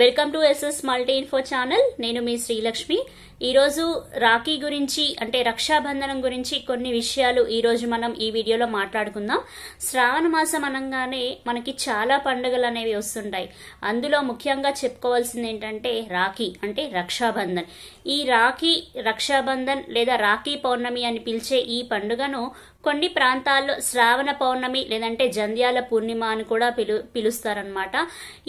welcome to SS multi info channel నేను మీ శ్రీలక్ష్మి ఈరోజు రాఖీ గురించి అంటే రక్షాబంధనం గురించి కొన్ని విషయాలు ఈరోజు మనం ఈ వీడియోలో మాట్లాడుకుందాం శ్రావణ మాసం అనగానే మనకి చాలా పండుగలు అనేవి వస్తుంటాయి అందులో ముఖ్యంగా చెప్పుకోవాల్సింది ఏంటంటే రాఖీ అంటే రక్షాబంధన్ ఈ రాఖీ రక్షాబంధన్ లేదా రాఖీ పౌర్ణమి అని పిలిచే ఈ పండుగను కొన్ని ప్రాంతాల్లో శ్రావణ పౌర్ణమి లేదంటే జంధ్యాల పూర్ణిమ అని కూడా పిలు పిలుస్తారనమాట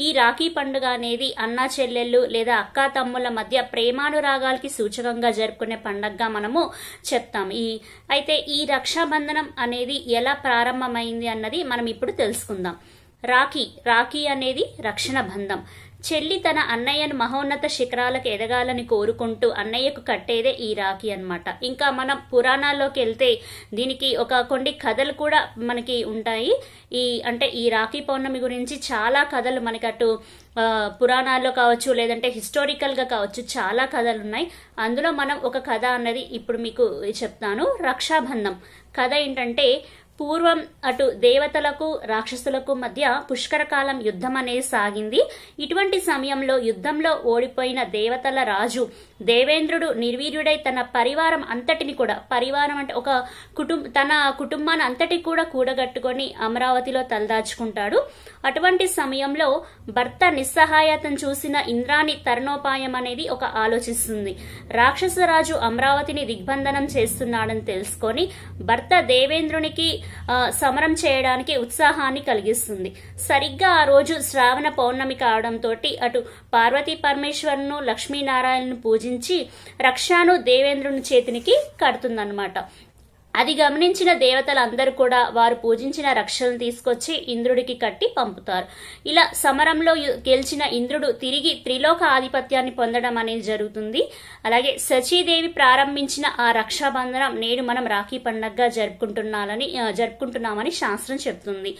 ఈ రాఖీ పండుగ అనేది అన్నా చెల్లెళ్ళు లేదా అక్కా తమ్ముల మధ్య ప్రేమానురాగాలకి సూచకంగా జరుపుకునే పండగగా మనము చెప్తాం ఈ అయితే ఈ రక్షాబంధనం అనేది ఎలా ప్రారంభమైంది అన్నది మనం ఇప్పుడు తెలుసుకుందాం రాఖీ రాఖీ అనేది రక్షణ బంధం చెల్లి తన అన్నయ్యను మహోన్నత శిఖరాలకు ఎదగాలని కోరుకుంటూ అన్నయ్యకు కట్టేదే ఈ రాఖీ అనమాట ఇంకా మనం పురాణాల్లోకి వెళ్తే దీనికి ఒక కొన్ని కథలు కూడా మనకి ఉంటాయి ఈ అంటే ఈ రాఖీ పౌర్ణమి గురించి చాలా కథలు మనకి అటు పురాణాల్లో కావచ్చు లేదంటే హిస్టారికల్గా కావచ్చు చాలా కథలు ఉన్నాయి అందులో మనం ఒక కథ అన్నది ఇప్పుడు మీకు చెప్తాను రక్షాబంధం కథ ఏంటంటే పూర్వం అటు దేవతలకు రాక్షసులకు మధ్య పుష్కరకాలం యుద్ధం అనేది సాగింది ఇటువంటి సమయంలో యుద్ధంలో ఓడిపోయిన దేవతల రాజు దేవేంద్రుడు నిర్వీర్యుడై తన పరివారం అంతటిని కూడా పరివారం అంటే ఒక కుటుంబ తన కుటుంబాన్ని అంతటి కూడా కూడగట్టుకొని అమరావతిలో తలదాచుకుంటాడు అటువంటి సమయంలో భర్త నిస్సహాయతను చూసిన ఇంద్రాణి తరుణోపాయం అనేది ఒక ఆలోచిస్తుంది రాక్షసరాజు అమరావతిని దిగ్బంధనం చేస్తున్నాడని తెలుసుకొని భర్త దేవేంద్రునికి సమరం చేయడానికి ఉత్సాహాన్ని కలిగిస్తుంది సరిగ్గా ఆ రోజు శ్రావణ పౌర్ణమి కావడంతో అటు పార్వతీ పరమేశ్వరును లక్ష్మీనారాయణను పూజించి రక్షాను దేవేంద్రుని చేతినికి కడుతుందన్నమాట అది గమనించిన దేవతలందరూ కూడా వారు పూజించిన రక్షలను తీసుకొచ్చి ఇంద్రుడికి కట్టి పంపుతారు ఇలా సమరంలో గెలిచిన ఇంద్రుడు తిరిగి త్రిలోక ఆధిపత్యాన్ని పొందడం అనేది జరుగుతుంది అలాగే సచీదేవి ప్రారంభించిన ఆ రక్షాబంధనం నేడు మనం రాఖీ పండగగా జరుపుకుంటున్నాలని జరుపుకుంటున్నామని శాస్త్రం చెప్తుంది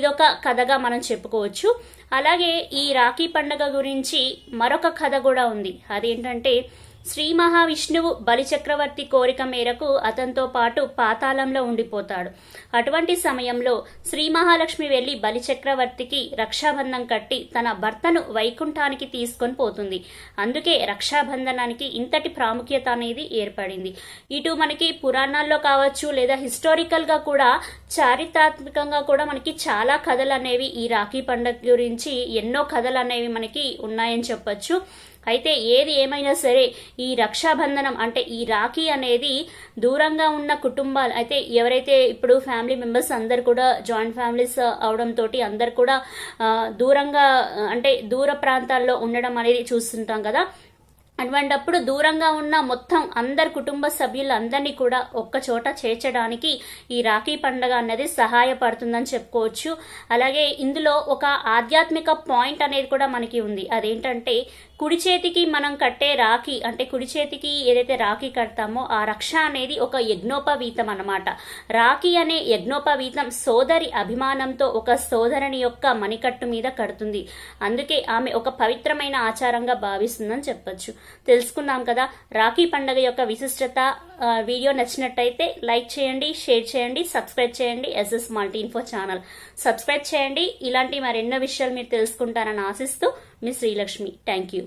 ఇదొక కథగా మనం చెప్పుకోవచ్చు అలాగే ఈ రాఖీ పండగ గురించి మరొక కథ కూడా ఉంది అదేంటంటే శ్రీ మహావిష్ణువు బలిచక్రవర్తి కోరిక మేరకు అతనితో పాటు పాతాళంలో ఉండిపోతాడు అటువంటి సమయంలో శ్రీ మహాలక్ష్మి వెళ్లి బలిచక్రవర్తికి రక్షాబంధం కట్టి తన భర్తను వైకుంఠానికి తీసుకొని పోతుంది అందుకే రక్షాబంధనానికి ఇంతటి ప్రాముఖ్యత అనేది ఏర్పడింది ఇటు మనకి పురాణాల్లో కావచ్చు లేదా హిస్టారికల్గా కూడా చారిత్రాత్మకంగా కూడా మనకి చాలా కథలు అనేవి ఈ రాఖీ పండుగ గురించి ఎన్నో కథలు అనేవి మనకి ఉన్నాయని చెప్పొచ్చు అయితే ఏది ఏమైనా సరే ఈ రక్షాబంధనం అంటే ఈ రాఖీ అనేది దూరంగా ఉన్న కుటుంబాలు అయితే ఎవరైతే ఇప్పుడు ఫ్యామిలీ మెంబర్స్ అందరు కూడా జాయింట్ ఫ్యామిలీస్ అవడంతో అందరు కూడా దూరంగా అంటే దూర ప్రాంతాల్లో ఉండడం అనేది చూస్తుంటాం కదా అటువంటప్పుడు దూరంగా ఉన్న మొత్తం అందరి కుటుంబ సభ్యులందరినీ కూడా ఒక్కచోట చేర్చడానికి ఈ రాఖీ పండుగ అన్నది సహాయపడుతుందని చెప్పుకోవచ్చు అలాగే ఇందులో ఒక ఆధ్యాత్మిక పాయింట్ అనేది కూడా మనకి ఉంది అదేంటంటే కుడి చేతికి మనం కట్టే రాఖీ అంటే కుడి చేతికి ఏదైతే రాఖీ కడతామో ఆ రక్ష అనేది ఒక యజ్ఞోపవీతం అనమాట రాఖీ అనే యజ్ఞోపవీతం సోదరి అభిమానంతో ఒక సోదరుని యొక్క మణికట్టు మీద కడుతుంది అందుకే ఆమె ఒక పవిత్రమైన ఆచారంగా భావిస్తుందని చెప్పచ్చు తెలుసుకున్నాం కదా రాఖీ పండగ యొక్క విశిష్టత వీడియో నచ్చినట్టయితే లైక్ చేయండి షేర్ చేయండి సబ్స్క్రైబ్ చేయండి SS multi info channel subscribe చేయండి ఇలాంటి మరెన్నో విషయాలు మీరు తెలుసుకుంటారని ఆశిస్తూ మీ శ్రీలక్ష్మి థ్యాంక్ యూ